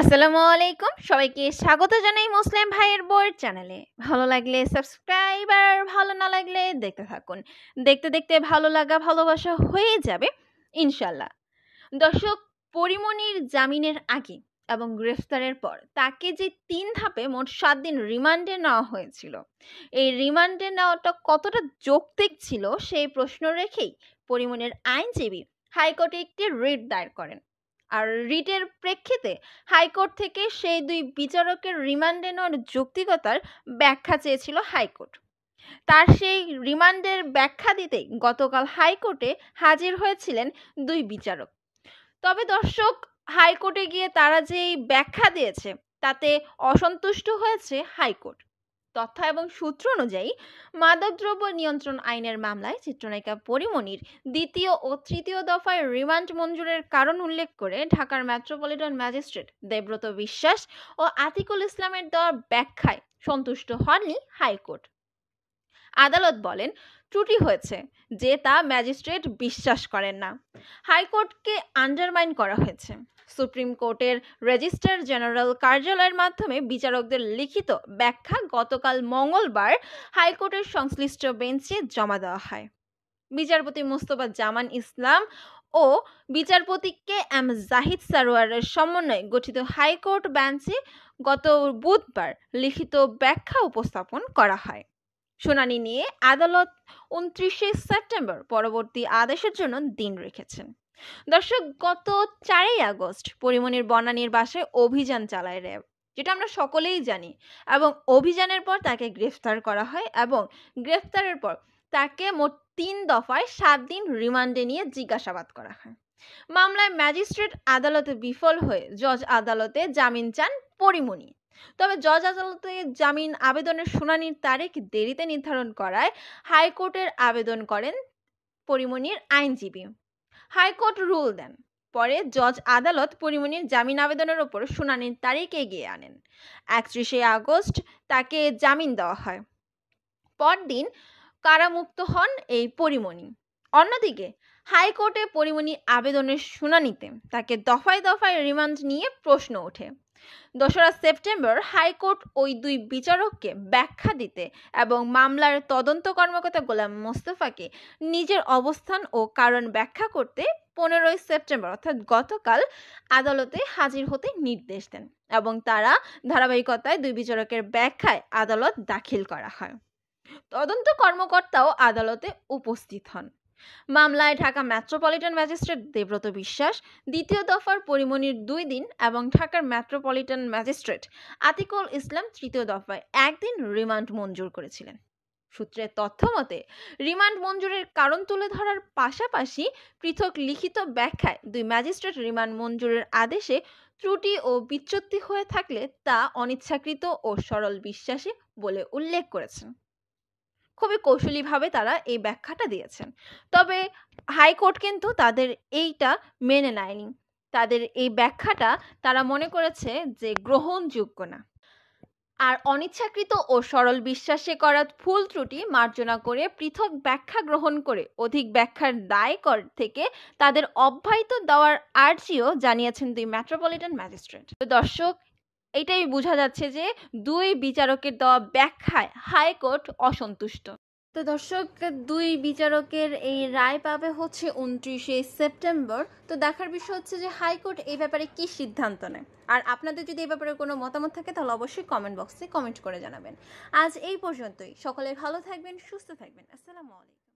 আসসালামু আলাইকুম সবাইকে স্বাগত জানাই মুসলিম ভাইয়ের বোর্ড চ্যানেলে ভালো লাগলে সাবস্ক্রাইব আর ভালো না লাগলে দেখতে থাকুন দেখতে দেখতে ভালো লাগা ভালোবাসা হয়ে যাবে ইনশাল্লাহ দর্শক পরিমণির জামিনের আগে এবং গ্রেফতারের পর তাকে যে তিন ধাপে মোট সাত দিন রিমান্ডে নেওয়া হয়েছিল এই রিমান্ডে নেওয়াটা কতটা যৌক্তিক ছিল সেই প্রশ্ন রেখেই পরিমণির আইনজীবী হাইকোর্টে একটি রিট দায়ের করেন আর রিটের প্রেক্ষিতে হাইকোর্ট থেকে সেই দুই বিচারকের রিমান্ডে নেওয়ার যৌক্তিকতার ব্যাখ্যা চেয়েছিল হাইকোর্ট তার সেই রিমান্ডের ব্যাখ্যা দিতে গতকাল হাইকোর্টে হাজির হয়েছিলেন দুই বিচারক তবে দর্শক হাইকোর্টে গিয়ে তারা যে ব্যাখ্যা দিয়েছে তাতে অসন্তুষ্ট হয়েছে হাইকোর্ট তথ্য এবং সূত্র অনুযায়ী মাদকদ্রব্য নিয়ন্ত্রণ আইনের মামলায় চিত্রনায়িকা পরিমণির দ্বিতীয় ও তৃতীয় দফায় রিমান্ড মঞ্জুরের কারণ উল্লেখ করে ঢাকার মেট্রোপলিটন ম্যাজিস্ট্রেট দেবব্রত বিশ্বাস ও আতিকুল ইসলামের দেওয়া ব্যাখ্যায় সন্তুষ্ট হননি হাইকোর্ট আদালত বলেন ত্রুটি হয়েছে যে তা ম্যাজিস্ট্রেট বিশ্বাস করেন না হাইকোর্টকে আন্ডারমাইন করা হয়েছে সুপ্রিম কোর্টের রেজিস্ট্রার জেনারেল কার্যালয়ের মাধ্যমে বিচারকদের লিখিত ব্যাখ্যা গতকাল মঙ্গলবার হাইকোর্টের সংশ্লিষ্ট বেঞ্চে জমা দেওয়া হয় বিচারপতি মুস্তফা জামান ইসলাম ও বিচারপতি কে এম জাহিদ সারোয়ারের সমন্বয়ে গঠিত হাইকোর্ট বেঞ্চে গত বুধবার লিখিত ব্যাখ্যা উপস্থাপন করা হয় শুনানি নিয়ে আদালত উনত্রিশে সেপ্টেম্বর পরবর্তী আদেশের জন্য দিন রেখেছেন দর্শক গত চারই আগস্ট পরিমণির বনানীর বাসায় অভিযান চালায় র্যাব যেটা আমরা সকলেই জানি এবং অভিযানের পর তাকে গ্রেফতার করা হয় এবং গ্রেফতারের পর তাকে মোট তিন দফায় সাত দিন রিমান্ডে নিয়ে জিজ্ঞাসাবাদ করা হয় মামলায় ম্যাজিস্ট্রেট আদালতে বিফল হয়ে জজ আদালতে জামিন চান পরিমণি তবে জজ আদালতে জামিন আবেদনের শুনানির তারিখ দেরিতে নির্ধারণ করায় হাইকোর্টের আবেদন করেন পরিমণির আইনজীবী হাইকোর্ট রুল দেন পরে জজ আদালত পরিমণির জামিন আবেদনের ওপর শুনানির তারিখ এগিয়ে আনেন একত্রিশে আগস্ট তাকে জামিন দেওয়া হয় পরদিন কারামুক্ত হন এই পরিমণি অন্যদিকে হাইকোর্টে পরিমণি আবেদনের শুনানিতে তাকে দফায় দফায় রিমান্ড নিয়ে প্রশ্ন ওঠে দোসরা সেপ্টেম্বর হাইকোর্ট ওই দুই বিচারককে ব্যাখ্যা দিতে এবং মামলার তদন্ত কর্মকর্তা গোলাম মোস্তফাকে নিজের অবস্থান ও কারণ ব্যাখ্যা করতে পনেরোই সেপ্টেম্বর অর্থাৎ গতকাল আদালতে হাজির হতে নির্দেশ দেন এবং তারা ধারাবাহিকতায় দুই বিচারকের ব্যাখ্যায় আদালত দাখিল করা হয় তদন্ত কর্মকর্তাও আদালতে উপস্থিত হন মামলায় ঢাকা মেট্রোপলিটন ম্যাজিস্ট্রেট দেব্রত বিশ্বাস দ্বিতীয় দফার পরিমণির দুই দিন এবং ঢাকার মেট্রোপলিটন ম্যাজিস্ট্রেট আতিকুল ইসলাম তৃতীয় দফায় একদিন রিমান্ড মঞ্জুর করেছিলেন সূত্রের তথ্য মতে রিমান্ড মঞ্জুরের কারণ তুলে ধরার পাশাপাশি পৃথক লিখিত ব্যাখ্যায় দুই ম্যাজিস্ট্রেট রিমান্ড মঞ্জুরের আদেশে ত্রুটি ও বিচ্যুতি হয়ে থাকলে তা অনিচ্ছাকৃত ও সরল বিশ্বাসী বলে উল্লেখ করেছেন খুবই কৌশলীভাবে তারা এই ব্যাখ্যাটা দিয়েছেন তবে হাইকোর্ট কিন্তু তাদের এইটা মেনে নেয়নি তাদের এই ব্যাখ্যাটা তারা মনে করেছে যে গ্রহণযোগ্য না আর অনিচ্ছাকৃত ও সরল বিশ্বাসে করা ফুল ত্রুটি মার্জনা করে পৃথক ব্যাখ্যা গ্রহণ করে অধিক ব্যাখ্যার দায় কর থেকে তাদের অব্যাহত দেওয়ার আর্জিও জানিয়েছেন দুই মেট্রোপলিটন ম্যাজিস্ট্রেট দর্শক এটাই বোঝা যাচ্ছে যে দুই বিচারকের দেওয়া ব্যাখ্যায় হাইকোর্ট অসন্তুষ্ট তো দর্শক দুই বিচারকের এই রায় পাবে হচ্ছে উনত্রিশে সেপ্টেম্বর তো দেখার বিষয় হচ্ছে যে হাইকোর্ট এই ব্যাপারে কি সিদ্ধান্ত নেয় আর আপনাদের যদি এই ব্যাপারে কোনো মতামত থাকে তাহলে অবশ্যই কমেন্ট বক্সে কমেন্ট করে জানাবেন আজ এই পর্যন্তই সকলে ভালো থাকবেন সুস্থ থাকবেন আসসালামু আলাইকুম